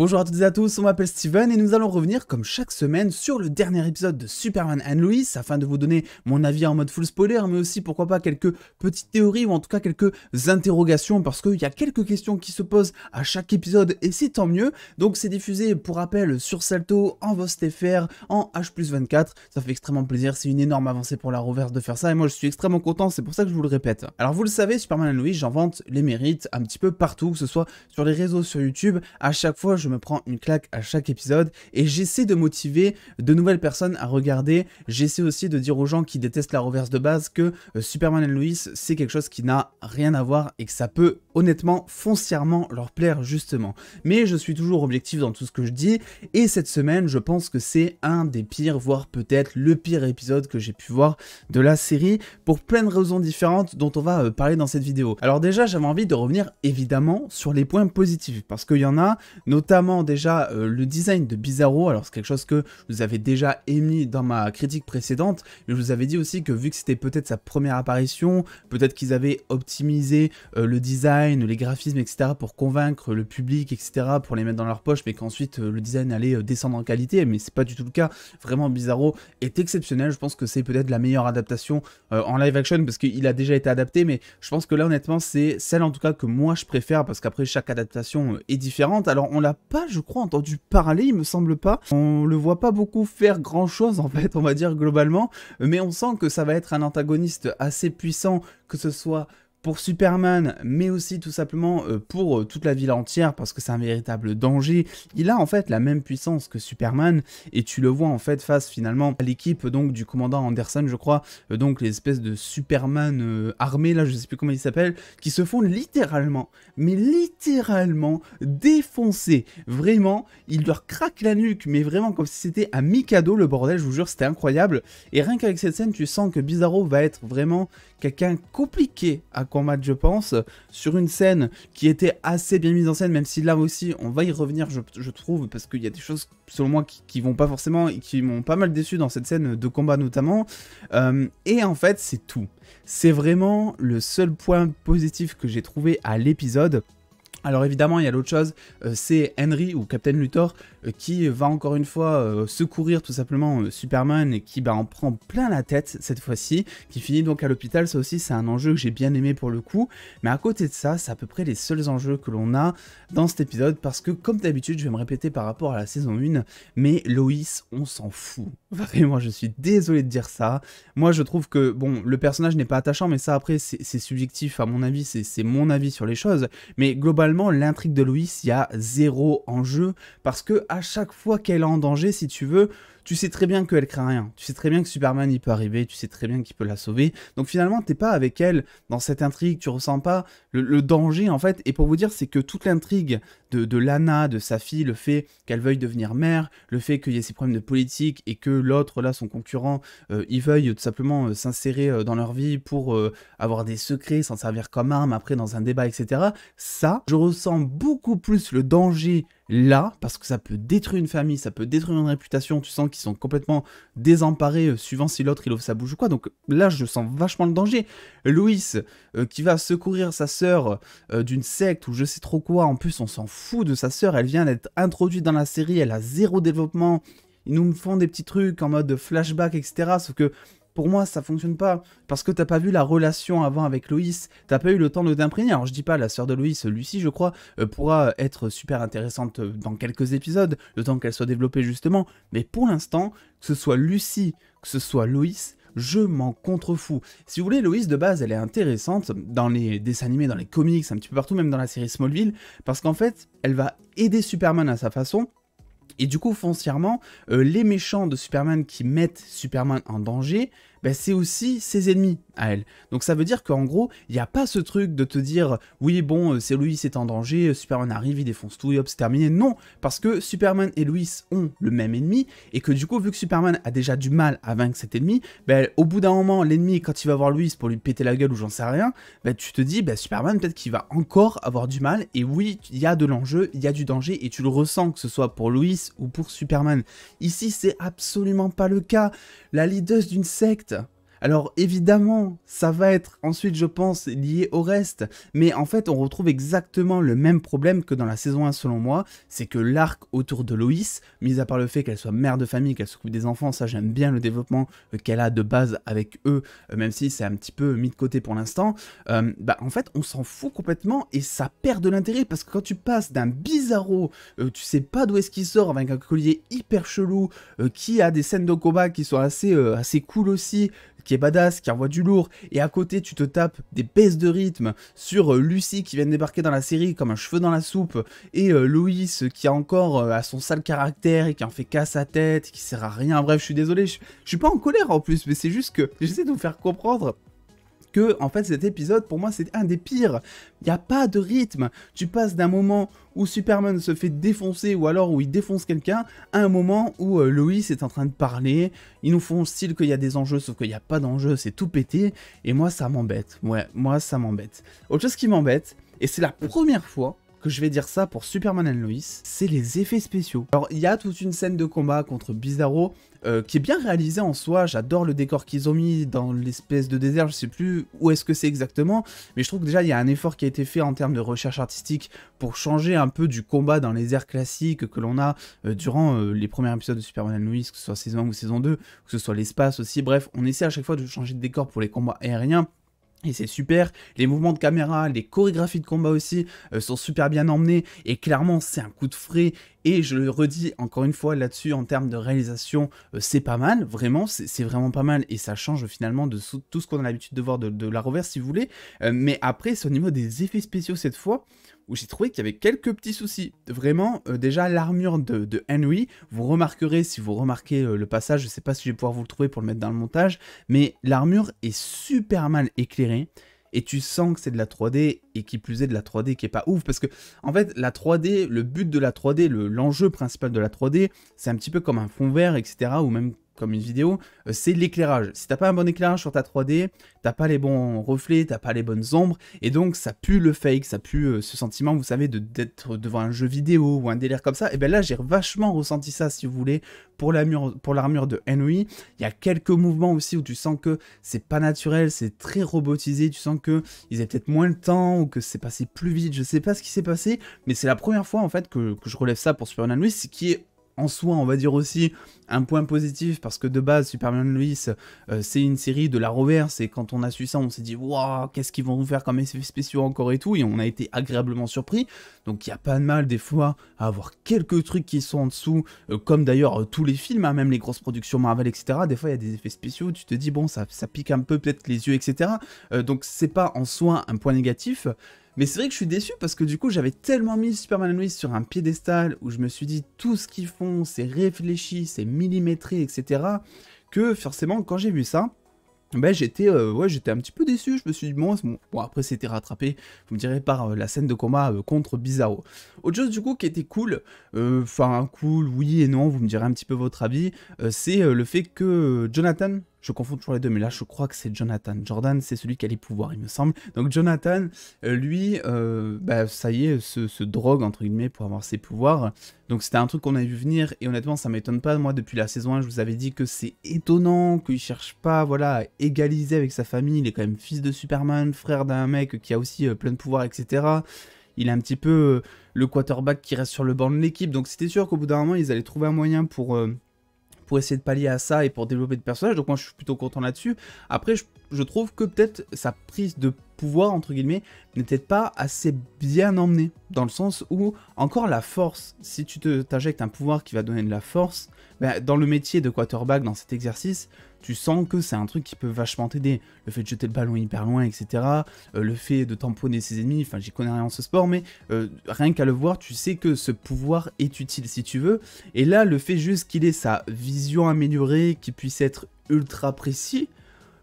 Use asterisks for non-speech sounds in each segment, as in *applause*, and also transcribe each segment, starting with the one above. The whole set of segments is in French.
Bonjour à toutes et à tous, on m'appelle Steven et nous allons revenir comme chaque semaine sur le dernier épisode de Superman and Lois afin de vous donner mon avis en mode full spoiler mais aussi pourquoi pas quelques petites théories ou en tout cas quelques interrogations parce qu'il y a quelques questions qui se posent à chaque épisode et c'est tant mieux. Donc c'est diffusé pour rappel sur Salto, en VostFR, en H24, ça fait extrêmement plaisir, c'est une énorme avancée pour la reverse de faire ça et moi je suis extrêmement content, c'est pour ça que je vous le répète. Alors vous le savez, Superman and Lois, j'invente les mérites un petit peu partout, que ce soit sur les réseaux, sur YouTube, à chaque fois je me prends une claque à chaque épisode et j'essaie de motiver de nouvelles personnes à regarder. J'essaie aussi de dire aux gens qui détestent la reverse de base que euh, Superman et Lois, c'est quelque chose qui n'a rien à voir et que ça peut honnêtement, foncièrement leur plaire justement. Mais je suis toujours objectif dans tout ce que je dis et cette semaine, je pense que c'est un des pires, voire peut-être le pire épisode que j'ai pu voir de la série pour plein de raisons différentes dont on va euh, parler dans cette vidéo. Alors déjà, j'avais envie de revenir évidemment sur les points positifs parce qu'il y en a, notamment déjà euh, le design de Bizarro, alors c'est quelque chose que vous avez déjà émis dans ma critique précédente, mais je vous avais dit aussi que vu que c'était peut-être sa première apparition, peut-être qu'ils avaient optimisé euh, le design, les graphismes, etc. pour convaincre le public, etc. pour les mettre dans leur poche, mais qu'ensuite euh, le design allait descendre en qualité, mais c'est pas du tout le cas. Vraiment, Bizarro est exceptionnel, je pense que c'est peut-être la meilleure adaptation en live action, parce qu'il a déjà été adapté, mais je pense que là honnêtement c'est celle en tout cas que moi je préfère, parce qu'après chaque adaptation est différente. Alors on l'a pas, je crois, entendu parler, il me semble pas. On le voit pas beaucoup faire grand chose, en fait, on va dire globalement, mais on sent que ça va être un antagoniste assez puissant, que ce soit pour Superman, mais aussi tout simplement euh, pour euh, toute la ville entière parce que c'est un véritable danger. Il a en fait la même puissance que Superman et tu le vois en fait face finalement à l'équipe donc du commandant Anderson, je crois, euh, donc les espèces de Superman armé là, je sais plus comment il s'appelle, qui se font littéralement, mais littéralement défoncer. Vraiment, il leur craque la nuque, mais vraiment comme si c'était un Mikado le bordel, je vous jure, c'était incroyable. Et rien qu'avec cette scène, tu sens que Bizarro va être vraiment quelqu'un compliqué à combattre, je pense, sur une scène qui était assez bien mise en scène, même si là aussi, on va y revenir, je, trouve, parce qu'il y a des choses, selon moi, qui, vont pas forcément et qui m'ont pas mal déçu dans cette scène de combat notamment. Euh, et en fait, c'est tout. C'est vraiment le seul point positif que j'ai trouvé à l'épisode. Alors évidemment, il y a l'autre chose, euh, c'est Henry ou Captain Luthor euh, qui va encore une fois euh, secourir tout simplement Superman et qui bah, en prend plein la tête cette fois-ci, qui finit donc à l'hôpital. Ça aussi, c'est un enjeu que j'ai bien aimé pour le coup. Mais à côté de ça, c'est à peu près les seuls enjeux que l'on a dans cet épisode parce que comme d'habitude, je vais me répéter par rapport à la saison 1, mais Loïs, on s'en fout. *laughs* Vraiment, je suis désolé de dire ça. Moi, je trouve que bon, le personnage n'est pas attachant, mais ça après, c'est subjectif à mon avis, c'est mon avis sur les choses. Mais globalement, l'intrigue de Louis, il y a zéro enjeu parce que à chaque fois qu'elle est en danger, si tu veux, tu sais très bien qu'elle craint rien, tu sais très bien que Superman il peut arriver, tu sais très bien qu'il peut la sauver. Donc finalement, t'es pas avec elle dans cette intrigue, tu ressens pas le, danger en fait. Et pour vous dire, c'est que toute l'intrigue de, Lana, de sa fille, le fait qu'elle veuille devenir mère, le fait qu'il y ait ces problèmes de politique et que l'autre là, son concurrent, euh, il veuille tout simplement euh, s'insérer euh, dans leur vie pour avoir des secrets, s'en servir comme arme après dans un débat, etc. Ça, je ressens beaucoup plus le danger là parce que ça peut détruire une famille, ça peut détruire une réputation, tu sens qu'ils sont complètement désemparés euh, suivant si l'autre il ouvre sa bouche ou quoi. Donc là, je sens vachement le danger. Louis euh, qui va secourir sa sœur euh, d'une secte ou je sais trop quoi. En plus, on s'en fout de sa sœur, elle vient d'être introduite dans la série, elle a zéro développement. Ils nous font des petits trucs en mode flashback, etc. Sauf que pour moi, ça fonctionne pas. Parce que t'as pas vu la relation avant avec Loïs, t'as pas eu le temps de t'imprégner. Alors je dis pas, la sœur de Loïs, Lucie, je crois, euh, pourra être super intéressante euh, dans quelques épisodes, le temps qu'elle soit développée justement. Mais pour l'instant, que ce soit Lucie, que ce soit Loïs, je m'en contrefous. Si vous voulez, Loïs de base, elle est intéressante dans les dessins animés, dans les comics, un petit peu partout, même dans la série Smallville, parce qu'en fait, elle va aider Superman à sa façon, et du coup, foncièrement, euh, les méchants de Superman qui mettent Superman en danger, ben, c'est aussi ses ennemis à elle. Donc ça veut dire qu'en gros, il n'y a pas ce truc de te dire oui bon euh, c'est Louis est en danger, euh, Superman arrive, il défonce tout et hop c'est terminé. Non, parce que Superman et Louis ont le même ennemi et que du coup vu que Superman a déjà du mal à vaincre cet ennemi, ben, au bout d'un moment l'ennemi quand il va voir Louis pour lui péter la gueule ou j'en sais rien, ben, tu te dis Superman peut-être qu'il va encore avoir du mal et oui il y a de l'enjeu, il y a du danger et tu le ressens que ce soit pour Louis ou pour Superman. Ici c'est absolument pas le cas. La leader d'une secte alors évidemment, ça va être ensuite, je pense, lié au reste, mais en fait, on retrouve exactement le même problème que dans la saison 1 selon moi, c'est que l'arc autour de Loïs, mis à part le fait qu'elle soit mère de famille, qu'elle s'occupe des enfants, ça j'aime bien le développement euh, qu'elle a de base avec eux, euh, même si c'est un petit peu mis de côté pour l'instant, euh, bah en fait, on s'en fout complètement et ça perd de l'intérêt parce que quand tu passes d'un bizarro, tu sais pas d'où est-ce qu'il sort avec un collier hyper chelou qui a des scènes de combat qui sont assez assez cool aussi qui est badass, qui envoie du lourd, et à côté tu te tapes des baisses de rythme sur euh, Lucie qui vient de débarquer dans la série comme un cheveu dans la soupe, et Louis euh, Loïs qui a encore euh, à son sale caractère et qui en fait casse sa tête, qui sert à rien, bref je suis désolé, je suis pas en colère en plus, mais c'est juste que j'essaie de vous faire comprendre que en fait cet épisode pour moi c'est un des pires. Il n'y a pas de rythme. Tu passes d'un moment où Superman se fait défoncer ou alors où il défonce quelqu'un à un moment où euh, Loïs est en train de parler. Ils nous font style qu'il y a des enjeux sauf qu'il n'y a pas d'enjeux, c'est tout pété. Et moi ça m'embête. Ouais, moi ça m'embête. Autre chose qui m'embête, et c'est la première fois que je vais dire ça pour Superman and Lois, c'est les effets spéciaux. Alors il y a toute une scène de combat contre Bizarro euh, qui est bien réalisée en soi, j'adore le décor qu'ils ont mis dans l'espèce de désert, je sais plus où est-ce que c'est exactement, mais je trouve que déjà il y a un effort qui a été fait en termes de recherche artistique pour changer un peu du combat dans les airs classiques que l'on a euh, durant euh, les premiers épisodes de Superman and Lois, que ce soit saison 1 ou saison 2, que ce soit l'espace aussi, bref, on essaie à chaque fois de changer de décor pour les combats aériens et c'est super, les mouvements de caméra, les chorégraphies de combat aussi euh, sont super bien emmenés et clairement c'est un coup de frais et je le redis encore une fois là-dessus en termes de réalisation euh, c'est pas mal, vraiment c'est vraiment pas mal et ça change finalement de tout ce qu'on a l'habitude de voir de, la reverse si vous voulez euh, mais après c'est au niveau des effets spéciaux cette fois où j'ai trouvé qu'il y avait quelques petits soucis. Vraiment, euh, déjà l'armure de, de, Henry, vous remarquerez si vous remarquez euh, le passage, je sais pas si je vais pouvoir vous le trouver pour le mettre dans le montage, mais l'armure est super mal éclairée. Et tu sens que c'est de la 3D et qui plus est de la 3D qui est pas ouf parce que en fait la 3D, le but de la 3D, l'enjeu principal de la 3D, c'est un petit peu comme un fond vert etc ou même comme une vidéo, euh, c'est l'éclairage. Si t'as pas un bon éclairage sur ta 3D, t'as pas les bons reflets, t'as pas les bonnes ombres, et donc ça pue le fake, ça pue euh, ce sentiment, vous savez, d'être devant un jeu vidéo ou un délire comme ça. Et bien là, j'ai vachement ressenti ça, si vous voulez, pour l'armure de Henry. Il y a quelques mouvements aussi où tu sens que c'est pas naturel, c'est très robotisé, tu sens que ils avaient peut-être moins le temps ou que c'est passé plus vite, je sais pas ce qui s'est passé, mais c'est la première fois en fait que, je relève ça pour Superman ce qui est en soi, on va dire aussi un point positif parce que de base, Superman Lewis, euh, c'est une série de la reverse, et quand on a su ça, on s'est dit wow, qu'est-ce qu'ils vont nous faire comme effets spéciaux encore et tout, et on a été agréablement surpris. Donc il y a pas de mal des fois à avoir quelques trucs qui sont en dessous, euh, comme d'ailleurs euh, tous les films, hein, même les grosses productions Marvel, etc. Des fois, il y a des effets spéciaux, tu te dis bon, ça, ça pique un peu peut-être les yeux, etc. donc c'est pas en soi un point négatif. Mais c'est vrai que je suis déçu parce que du coup j'avais tellement mis Superman and Lois sur un piédestal où je me suis dit tout ce qu'ils font c'est réfléchi, c'est millimétré, etc. Que forcément quand j'ai vu ça, ben, j'étais euh, ouais, j'étais un petit peu déçu, je me suis dit bon, après c'était rattrapé, vous me direz par euh, la scène de combat euh, contre Bizarro. Autre chose du coup qui était cool, enfin cool oui et non, vous me direz un petit peu votre avis, c'est le fait que Jonathan je confonds toujours les deux, mais là je crois que c'est Jonathan. Jordan, c'est celui qui a les pouvoirs, il me semble. Donc Jonathan, euh, lui, euh, bah, ça y est, se, drogue, entre guillemets, pour avoir ses pouvoirs. Donc c'était un truc qu'on avait vu venir, et honnêtement, ça m'étonne pas. Moi, depuis la saison 1, je vous avais dit que c'est étonnant, qu'il cherche pas voilà, à égaliser avec sa famille. Il est quand même fils de Superman, frère d'un mec qui a aussi euh, plein de pouvoirs, etc il est un petit peu le quarterback qui reste sur le banc de l'équipe. Donc c'était sûr qu'au bout d'un moment, ils allaient trouver un moyen pour pour essayer de pallier à ça et pour développer de personnages, Donc moi je suis plutôt content là-dessus. Après je, je trouve que peut-être sa prise de pouvoir, entre guillemets, n'était pas assez bien emmené. Dans le sens où, encore la force, si tu t'injectes un pouvoir qui va donner de la force, bah, dans le métier de quarterback, dans cet exercice, tu sens que c'est un truc qui peut vachement t'aider. Le fait de jeter le ballon hyper loin, etc. Euh, le fait de tamponner ses ennemis, enfin j'y connais rien en ce sport, mais euh, rien qu'à le voir, tu sais que ce pouvoir est utile si tu veux. Et là, le fait juste qu'il ait sa vision améliorée, qui puisse être ultra précis,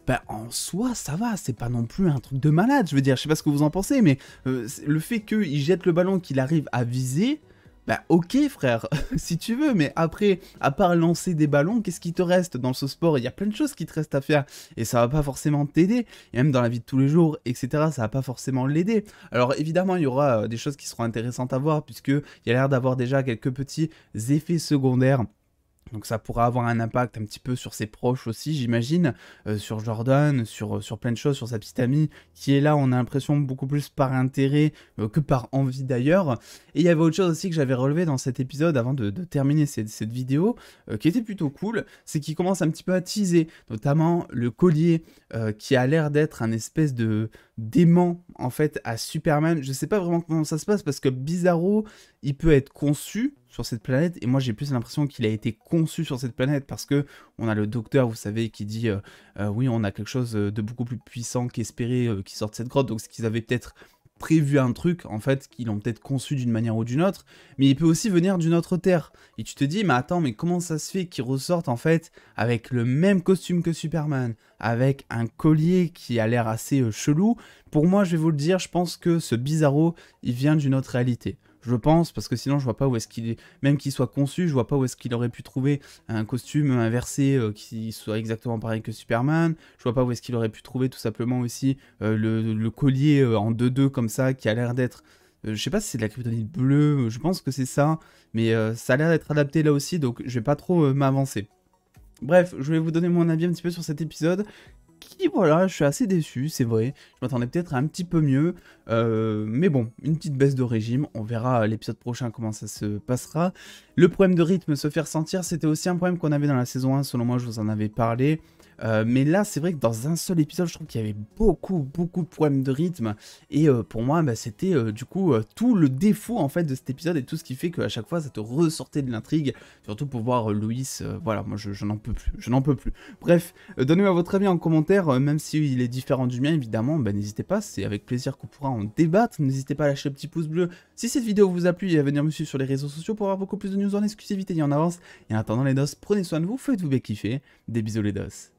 ben en soi ça va, c'est pas non plus un truc de malade, je veux dire, je sais pas ce que vous en pensez, mais euh, le fait qu'il jette le ballon, qu'il arrive à viser, bah ok frère, *laughs* si tu veux, mais après, à part lancer des ballons, qu'est-ce qui te reste dans ce sport Il y a plein de choses qui te restent à faire, et ça va pas forcément t'aider, et même dans la vie de tous les jours, etc., ça va pas forcément l'aider. Alors évidemment, il y aura euh, des choses qui seront intéressantes à voir, puisque y a l'air d'avoir déjà quelques petits effets secondaires donc ça pourra avoir un impact un petit peu sur ses proches aussi, j'imagine, euh, sur Jordan, sur, euh, sur plein de choses, sur sa petite amie, qui est là, on a l'impression, beaucoup plus par intérêt euh, que par envie d'ailleurs. Et il y avait autre chose aussi que j'avais relevé dans cet épisode avant de, terminer cette, vidéo, qui était plutôt cool, c'est qu'il commence un petit peu à teaser, notamment le collier qui a l'air d'être un espèce de dément, en fait à Superman. Je sais pas vraiment comment ça se passe parce que Bizarro, il peut être conçu sur cette planète. Et moi, j'ai plus l'impression qu'il a été conçu sur cette planète parce que on a le docteur, vous savez, qui dit euh, euh, oui, on a quelque chose euh, de beaucoup plus puissant qu'espéré qui sort de cette grotte. Donc, ce qu'ils avaient peut-être prévu un truc, en fait, qu'ils l'ont peut-être conçu d'une manière ou d'une autre, mais il peut aussi venir d'une autre terre. Et tu te dis, mais attends, mais comment ça se fait qu'il ressorte, en fait, avec le même costume que Superman, avec un collier qui a l'air assez chelou Pour moi, je vais vous le dire, je pense que ce Bizarro, il vient d'une autre réalité je pense, parce que sinon je vois pas où est-ce qu'il est, même qu'il soit conçu, je vois pas où est-ce qu'il aurait pu trouver un costume inversé euh, qui soit exactement pareil que Superman, je vois pas où est-ce qu'il aurait pu trouver tout simplement aussi euh, le, collier euh, en 2-2 comme ça, qui a l'air d'être, je sais pas si c'est de la kryptonite bleue, je pense que c'est ça, mais ça a l'air d'être adapté là aussi, donc je vais pas trop m'avancer. Bref, je vais vous donner mon avis un petit peu sur cet épisode voilà, je suis assez déçu, c'est vrai. Je m'attendais peut-être à un petit peu mieux. Euh, mais bon, une petite baisse de régime. On verra l'épisode prochain comment ça se passera. Le problème de rythme se faire sentir, c'était aussi un problème qu'on avait dans la saison 1, selon moi, je vous en avais parlé. Euh, mais là, c'est vrai que dans un seul épisode, je trouve qu'il y avait beaucoup, beaucoup de problèmes de rythme. Et euh, pour moi, bah, c'était euh, du coup tout le défaut en fait de cet épisode et tout ce qui fait qu'à chaque fois, ça te ressortait de l'intrigue. Surtout pour voir Louis. voilà, moi, je, n'en peux plus. Je n'en peux plus. Bref, donnez-moi votre avis en commentaire, même s'il est différent du mien, évidemment. Bah, n'hésitez pas, c'est avec plaisir qu'on pourra en débattre. N'hésitez pas à lâcher le petit pouce bleu si cette vidéo vous a plu et à venir me suivre sur les réseaux sociaux pour avoir beaucoup plus de news en exclusivité et en avance. Et en attendant les dos, prenez soin de vous, faites-vous bien kiffer. Des bisous les dos.